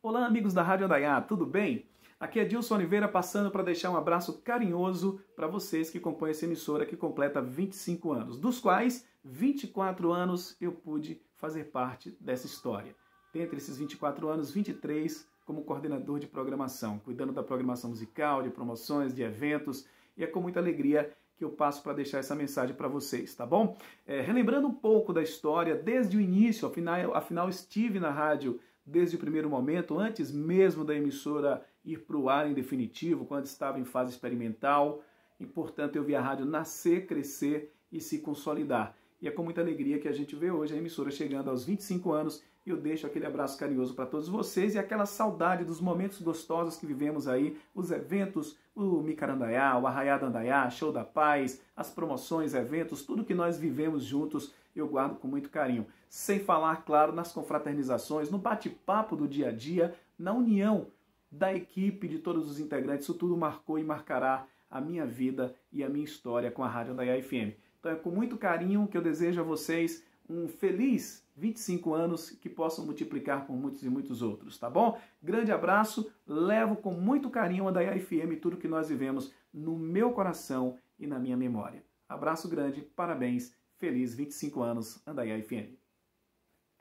Olá, amigos da Rádio Adaiá, tudo bem? Aqui é Dilson Oliveira passando para deixar um abraço carinhoso para vocês que compõem essa emissora que completa 25 anos, dos quais 24 anos eu pude fazer parte dessa história. Dentre esses 24 anos, 23 como coordenador de programação, cuidando da programação musical, de promoções, de eventos, e é com muita alegria que eu passo para deixar essa mensagem para vocês, tá bom? É, relembrando um pouco da história, desde o início, afinal, afinal estive na rádio desde o primeiro momento, antes mesmo da emissora ir para o ar em definitivo, quando estava em fase experimental. E, portanto, eu vi a rádio nascer, crescer e se consolidar. E é com muita alegria que a gente vê hoje a emissora chegando aos 25 anos. E eu deixo aquele abraço carinhoso para todos vocês e aquela saudade dos momentos gostosos que vivemos aí, os eventos, o Micarandaiá, o Arraiá Andaiá, Show da Paz, as promoções, eventos, tudo que nós vivemos juntos, eu guardo com muito carinho. Sem falar, claro, nas confraternizações, no bate-papo do dia a dia, na união da equipe, de todos os integrantes, isso tudo marcou e marcará a minha vida e a minha história com a Rádio Andaiá FM. Então é com muito carinho que eu desejo a vocês um feliz 25 anos que possam multiplicar por muitos e muitos outros, tá bom? Grande abraço, levo com muito carinho a Daya FM tudo que nós vivemos no meu coração e na minha memória. Abraço grande, parabéns, feliz 25 anos, Andaiá FM.